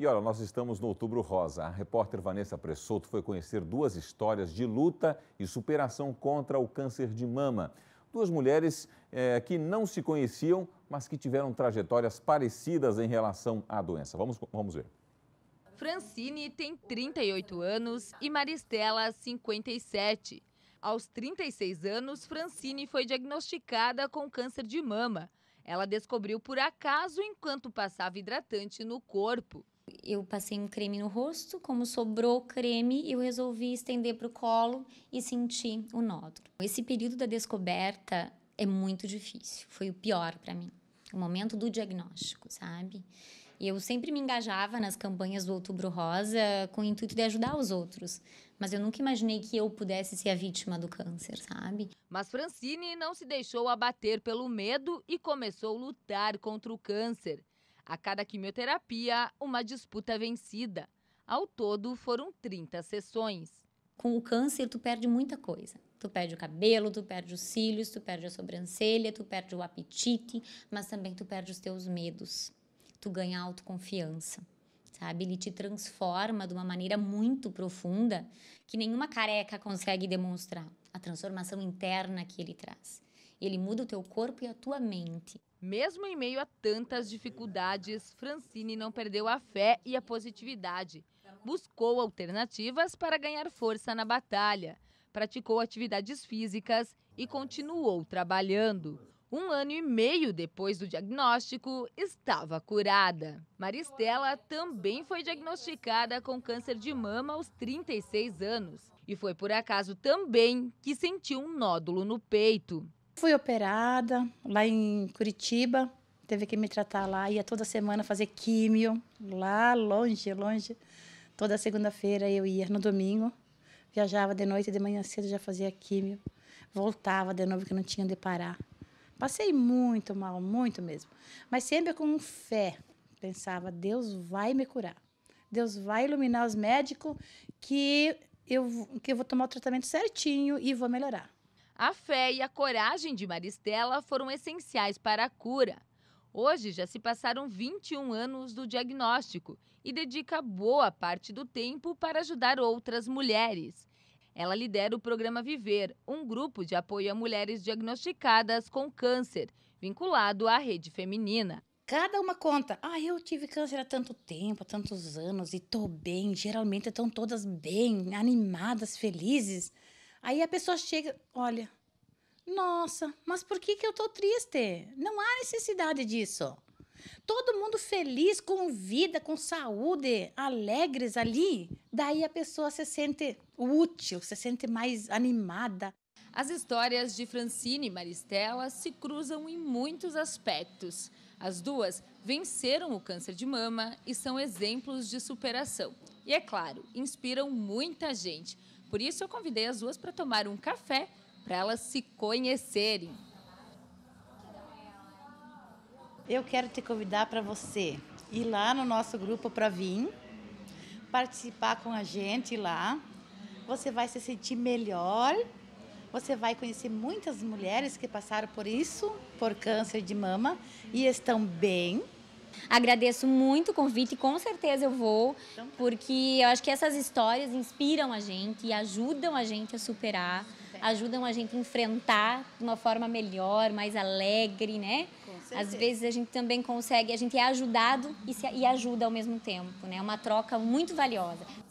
E olha, nós estamos no Outubro Rosa. A repórter Vanessa Pressoto foi conhecer duas histórias de luta e superação contra o câncer de mama. Duas mulheres é, que não se conheciam, mas que tiveram trajetórias parecidas em relação à doença. Vamos, vamos ver. Francine tem 38 anos e Maristela 57. Aos 36 anos, Francine foi diagnosticada com câncer de mama. Ela descobriu por acaso enquanto passava hidratante no corpo. Eu passei um creme no rosto, como sobrou creme, eu resolvi estender para o colo e sentir o nódulo. Esse período da descoberta é muito difícil, foi o pior para mim, o momento do diagnóstico, sabe? Eu sempre me engajava nas campanhas do Outubro Rosa com o intuito de ajudar os outros, mas eu nunca imaginei que eu pudesse ser a vítima do câncer, sabe? Mas Francine não se deixou abater pelo medo e começou a lutar contra o câncer. A cada quimioterapia, uma disputa vencida. Ao todo, foram 30 sessões. Com o câncer, tu perde muita coisa. Tu perde o cabelo, tu perde os cílios, tu perde a sobrancelha, tu perde o apetite, mas também tu perde os teus medos. Tu ganha autoconfiança sabe? Ele te transforma de uma maneira muito profunda que nenhuma careca consegue demonstrar a transformação interna que ele traz e ele muda o teu corpo e a tua mente. Mesmo em meio a tantas dificuldades, Francine não perdeu a fé e a positividade. Buscou alternativas para ganhar força na batalha, praticou atividades físicas e continuou trabalhando. Um ano e meio depois do diagnóstico, estava curada. Maristela também foi diagnosticada com câncer de mama aos 36 anos. E foi por acaso também que sentiu um nódulo no peito. Fui operada lá em Curitiba, teve que me tratar lá, ia toda semana fazer químio, lá longe, longe. Toda segunda-feira eu ia, no domingo, viajava de noite e de manhã cedo já fazia químio. Voltava de novo, que não tinha de parar. Passei muito mal, muito mesmo. Mas sempre com fé. Pensava, Deus vai me curar. Deus vai iluminar os médicos que eu, que eu vou tomar o tratamento certinho e vou melhorar. A fé e a coragem de Maristela foram essenciais para a cura. Hoje já se passaram 21 anos do diagnóstico e dedica boa parte do tempo para ajudar outras mulheres. Ela lidera o programa Viver, um grupo de apoio a mulheres diagnosticadas com câncer, vinculado à rede feminina. Cada uma conta. Ah, eu tive câncer há tanto tempo, há tantos anos, e tô bem. Geralmente estão todas bem, animadas, felizes. Aí a pessoa chega, olha, nossa, mas por que, que eu tô triste? Não há necessidade disso. Todo mundo feliz, com vida, com saúde, alegres ali. Daí a pessoa se sente útil, se sente mais animada. As histórias de Francine e Maristela se cruzam em muitos aspectos. As duas venceram o câncer de mama e são exemplos de superação. E é claro, inspiram muita gente. Por isso eu convidei as duas para tomar um café para elas se conhecerem. Eu quero te convidar para você ir lá no nosso grupo para vir participar com a gente lá. Você vai se sentir melhor você vai conhecer muitas mulheres que passaram por isso, por câncer de mama, e estão bem. Agradeço muito o convite, com certeza eu vou, então tá. porque eu acho que essas histórias inspiram a gente e ajudam a gente a superar, ajudam a gente a enfrentar de uma forma melhor, mais alegre, né? Às vezes a gente também consegue, a gente é ajudado e, se, e ajuda ao mesmo tempo, né? É uma troca muito valiosa.